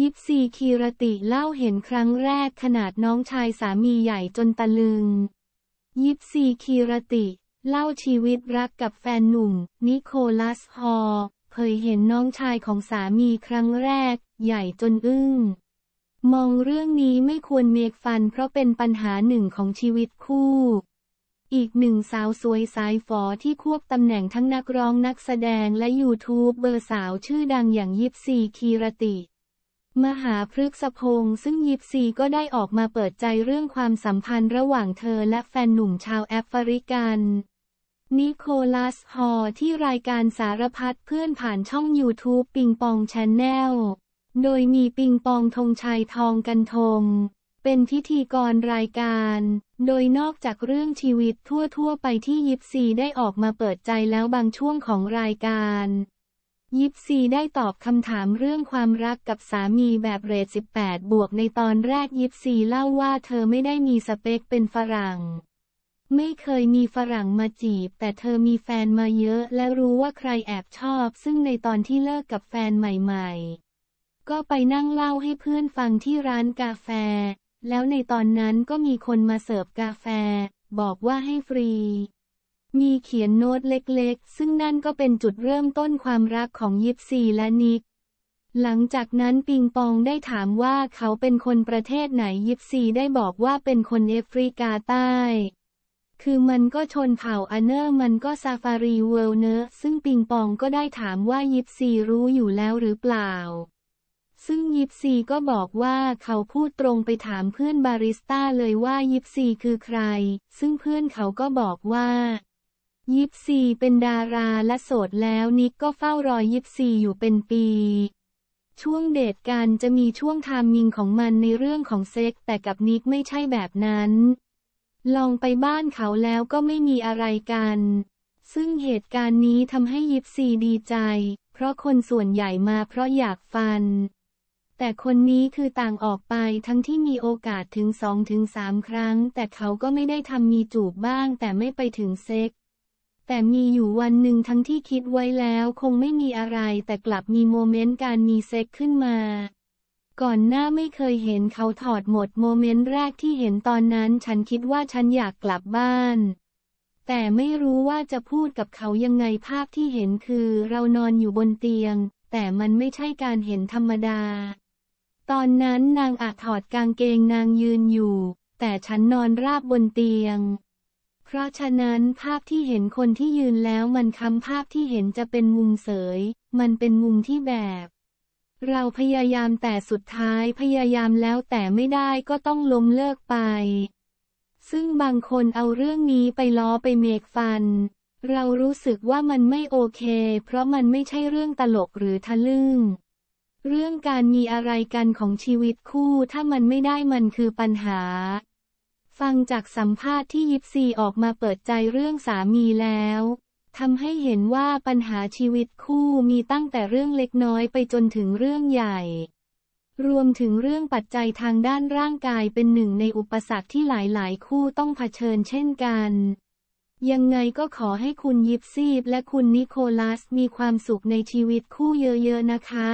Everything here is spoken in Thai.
ยิปซีคีรติ เล่าเห็นครั้งแรกขนาดน้องชายสามีใหญ่จนตะลึง ยิปซีคีรติ เล่าชีวิตรักกับแฟนหนุ่ม นิโคลัส ฮอ เผยเห็นน้องชายของสามีครั้งแรกใหญ่จนอึ้ง มองเรื่องนี้ไม่ควรเมกฟันเพราะเป็นปัญหาหนึ่งของชีวิตคู่ อีกหนึ่งสาวสวยสายฝอที่ควบตำแหน่งทั้งนักร้องนักแสดงและยูทูบเบอร์สาวชื่อดังอย่างยิปซีคีรติมหาพฤกษพงศ์ซึ่งยิปซีก็ได้ออกมาเปิดใจเรื่องความสัมพันธ์ระหว่างเธอและแฟนหนุ่มชาวแอฟริกัน นิโคลัสฮอที่รายการสารพัดเพื่อนผ่านช่อง YouTube ปิงปองชนแนล โดยมีปิงปองธงชัยทองกันทง เป็นพิธีกรรายการ โดยนอกจากเรื่องชีวิตทั่ว ๆ ไปที่ยิปซีได้ออกมาเปิดใจแล้วบางช่วงของรายการยิปซีได้ตอบคำถามเรื่องความรักกับสามีแบบเรท18 บวกในตอนแรกยิปซีเล่าว่าเธอไม่ได้มีสเปคเป็นฝรั่ง ไม่เคยมีฝรั่งมาจีบแต่เธอมีแฟนมาเยอะและรู้ว่าใครแอบชอบซึ่งในตอนที่เลิกกับแฟนใหม่ ๆ ก็ไปนั่งเล่าให้เพื่อนฟังที่ร้านกาแฟ แล้วในตอนนั้นก็มีคนมาเสิร์ฟกาแฟ บอกว่าให้ฟรีมีเขียนโน้ตเล็กๆ ซึ่งนั่นก็เป็นจุดเริ่มต้นความรักของยิปซีและนิกหลังจากนั้นปิงปองได้ถามว่าเขาเป็นคนประเทศไหนยิปซีได้บอกว่าเป็นคนแอฟริกาใต้ คือมันก็ชนเผ่าอเนอร์มันก็ซาฟารีเวิลเนอร์ซึ่งปิงปองก็ได้ถามว่ายิปซีรู้อยู่แล้วหรือเปล่า ซึ่งยิปซีก็บอกว่าเขาพูดตรงไปถามเพื่อนบาริสต้าเลยว่ายิปซีคือใคร ซึ่งเพื่อนเขาก็บอกว่ายิปซีเป็นดาราและโสดแล้วนิกก็เฝ้ารอยยิปซีอยู่เป็นปี ช่วงเดทกันจะมีช่วงทามมิงของมันในเรื่องของเซ็ก แต่กับนิกไม่ใช่แบบนั้น ลองไปบ้านเขาแล้วก็ไม่มีอะไรกัน ซึ่งเหตุการณ์นี้ทำให้ยิปซีดีใจ เพราะคนส่วนใหญ่มาเพราะอยากฟัน แต่คนนี้คือต่างออกไปทั้งที่มีโอกาสถึงสองถึงสามครั้ง แต่เขาก็ไม่ได้ทำมีจูบบ้างแต่ไม่ไปถึงเซ็กแต่มีอยู่วันหนึ่งทั้งที่คิดไว้แล้วคงไม่มีอะไรแต่กลับมีโมเมนต์การมีเซ็กขึ้นมา ก่อนหน้าไม่เคยเห็นเขาถอดหมดโมเมนต์แรกที่เห็นตอนนั้นฉันคิดว่าฉันอยากกลับบ้าน แต่ไม่รู้ว่าจะพูดกับเขายังไงภาพที่เห็นคือเรานอนอยู่บนเตียง แต่มันไม่ใช่การเห็นธรรมดา ตอนนั้นนางอาจถอดกางเกงนางยืนอยู่ แต่ฉันนอนราบบนเตียงพราะฉะนั้นภาพที่เห็นคนที่ยืนแล้วมันคำภาพที่เห็นจะเป็นมุมเสย มันเป็นมุมที่แบบ เราพยายามแต่สุดท้ายพยายามแล้วแต่ไม่ได้ก็ต้องล้มเลิกไป ซึ่งบางคนเอาเรื่องนี้ไปล้อไปเมกฟัน เรารู้สึกว่ามันไม่โอเคเพราะมันไม่ใช่เรื่องตลกหรือทะลึ่ง เรื่องการมีอะไรกันของชีวิตคู่ถ้ามันไม่ได้มันคือปัญหาฟังจากสัมภาษณ์ที่ยิปซีออกมาเปิดใจเรื่องสามีแล้ว ทำให้เห็นว่าปัญหาชีวิตคู่มีตั้งแต่เรื่องเล็กน้อยไปจนถึงเรื่องใหญ่ รวมถึงเรื่องปัจจัยทางด้านร่างกายเป็นหนึ่งในอุปสรรคที่หลายๆ คู่ต้องเผชิญเช่นกัน ยังไงก็ขอให้คุณยิปซีและคุณนิโคลัสมีความสุขในชีวิตคู่เยอะ ๆ นะคะ